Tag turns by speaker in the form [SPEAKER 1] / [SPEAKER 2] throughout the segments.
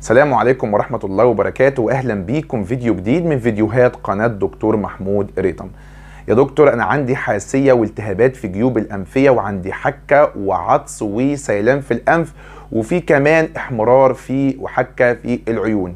[SPEAKER 1] السلام عليكم ورحمة الله وبركاته وأهلا بيكم فيديو جديد من فيديوهات قناة دكتور محمود ريتم يا دكتور أنا عندي حاسية والتهابات في جيوب الأنفية وعندي حكة وعطس وسيلان في الأنف وفي كمان احمرار في وحكة في العيون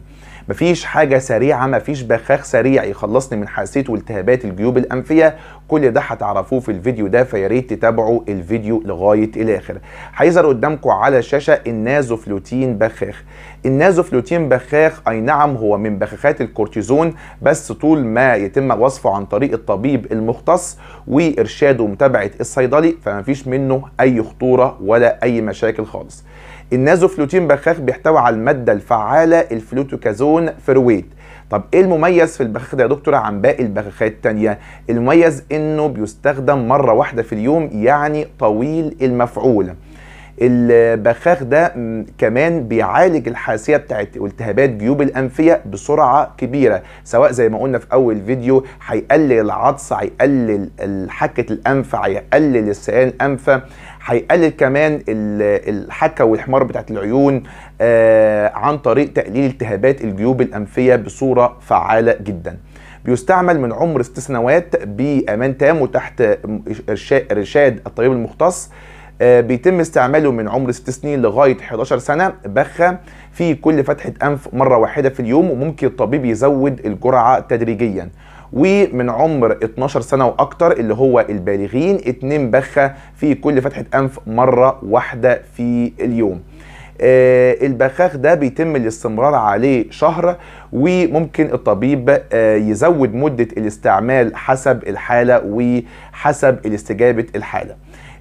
[SPEAKER 1] مفيش حاجه سريعه مفيش بخاخ سريع يخلصني من حاسية والتهابات الجيوب الانفيه كل ده هتعرفوه في الفيديو ده فياريت تتابعوا الفيديو لغايه الاخر هيظهر قدامكم على الشاشه النازوفلوتين بخاخ النازوفلوتين بخاخ اي نعم هو من بخاخات الكورتيزون بس طول ما يتم وصفه عن طريق الطبيب المختص وارشاده ومتابعه الصيدلي فمفيش منه اي خطوره ولا اي مشاكل خالص النازوفلوتين بخاخ بيحتوي على الماده الفعاله الفلوتوكازون فرويت طب ايه المميز في البخاخ ده يا دكتور عن باقي البخاخات التانية المميز انه بيستخدم مره واحده في اليوم يعني طويل المفعول البخاخ ده كمان بيعالج الحاسيه بتاعت التهابات جيوب الانفيه بسرعه كبيره سواء زي ما قلنا في اول فيديو هيقلل العطس هيقلل حكه الانف هيقلل السيان الانف هيقلل كمان الحكه والحمار بتاعت العيون آه، عن طريق تقليل التهابات الجيوب الانفيه بصوره فعاله جدا بيستعمل من عمر ست سنوات بامان تام وتحت ارشاد الطبيب المختص آه، بيتم استعماله من عمر 6 سنين لغايه 11 سنه بخه في كل فتحه انف مره واحده في اليوم وممكن الطبيب يزود الجرعه تدريجيا ومن عمر 12 سنه واكتر اللي هو البالغين 2 بخه في كل فتحه انف مره واحده في اليوم آه، البخاخ ده بيتم الاستمرار عليه شهر وممكن الطبيب آه، يزود مدة الاستعمال حسب الحالة وحسب الاستجابة الحالة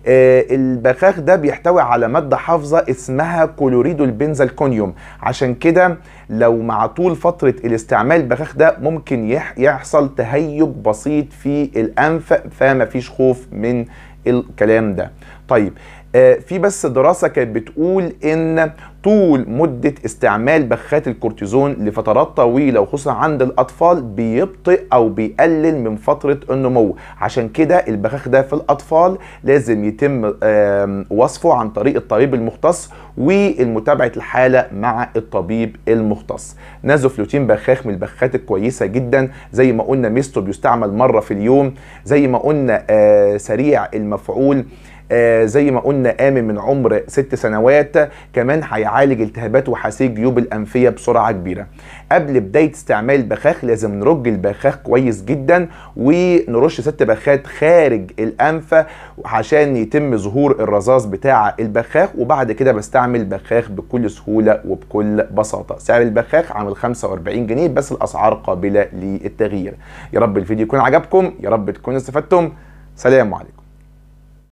[SPEAKER 1] آه، البخاخ ده بيحتوي على ماده حافظه اسمها كلوريدو البنزالكونيوم عشان كده لو مع طول فتره الاستعمال البخاخ ده ممكن يحصل تهيج بسيط في الانف فما فيش خوف من الكلام ده طيب آه، في بس دراسة كانت بتقول ان طول مدة استعمال بخات الكورتيزون لفترات طويلة وخصوصا عند الأطفال بيبطئ أو بيقلل من فترة النمو عشان كده البخاخ ده في الأطفال لازم يتم وصفه عن طريق الطبيب المختص والمتابعة الحالة مع الطبيب المختص نازوفلوتين بخاخ من البخات الكويسة جدا زي ما قلنا ميستو بيستعمل مرة في اليوم زي ما قلنا آه، سريع المفعول آه، زي ما قلنا آمن من عمر ست سنوات كمان هيعالج التهابات وحاسيه جيوب الانفيه بسرعه كبيره قبل بدايه استعمال البخاخ لازم نرج البخاخ كويس جدا ونرش ست بخات خارج الانف عشان يتم ظهور الرذاذ بتاع البخاخ وبعد كده بستعمل بخاخ بكل سهوله وبكل بساطه سعر البخاخ عامل 45 جنيه بس الاسعار قابله للتغيير يا رب الفيديو يكون عجبكم يا رب تكونوا استفدتم سلام عليكم